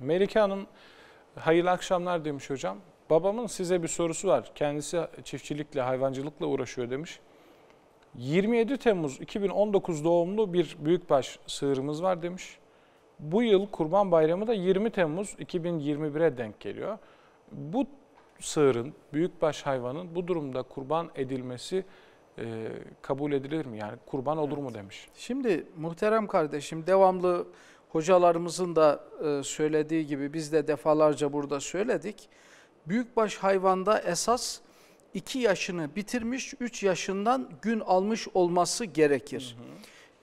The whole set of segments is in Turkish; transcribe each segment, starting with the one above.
Melike Hanım hayırlı akşamlar demiş hocam. Babamın size bir sorusu var. Kendisi çiftçilikle, hayvancılıkla uğraşıyor demiş. 27 Temmuz 2019 doğumlu bir büyükbaş sığırımız var demiş. Bu yıl Kurban Bayramı da 20 Temmuz 2021'e denk geliyor. Bu sığırın, büyükbaş hayvanın bu durumda kurban edilmesi e, kabul edilir mi? Yani kurban olur evet. mu demiş. Şimdi muhterem kardeşim devamlı hocalarımızın da e, söylediği gibi biz de defalarca burada söyledik. Büyükbaş hayvanda esas 2 yaşını bitirmiş 3 yaşından gün almış olması gerekir.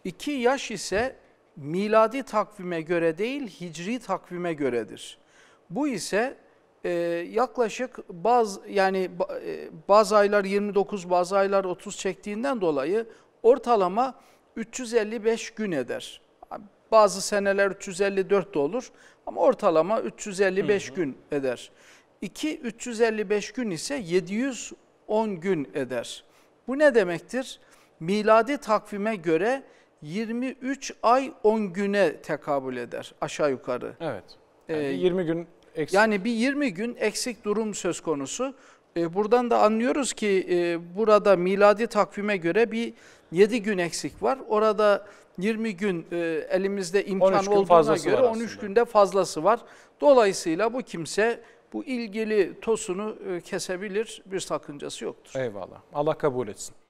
2 yaş ise miladi takvime göre değil hicri takvime göredir. Bu ise e, yaklaşık bazı yani e, bazı aylar 29 bazı aylar 30 çektiğinden dolayı ortalama 355 gün eder. Bazı seneler 354 de olur ama ortalama 355 hı hı. gün eder. 2 355 gün ise 710 gün eder. Bu ne demektir? Miladi takvime göre 23 ay 10 güne tekabül eder aşağı yukarı. Evet. Ee, yani ee, 20 gün eksik. Yani bir 20 gün eksik durum söz konusu. E, buradan da anlıyoruz ki e, burada miladi takvime göre bir 7 gün eksik var. Orada 20 gün e, elimizde imkan olduğuna göre 13 günde fazlası var. Dolayısıyla bu kimse bu ilgili tosunu e, kesebilir bir sakıncası yoktur. Eyvallah Allah kabul etsin.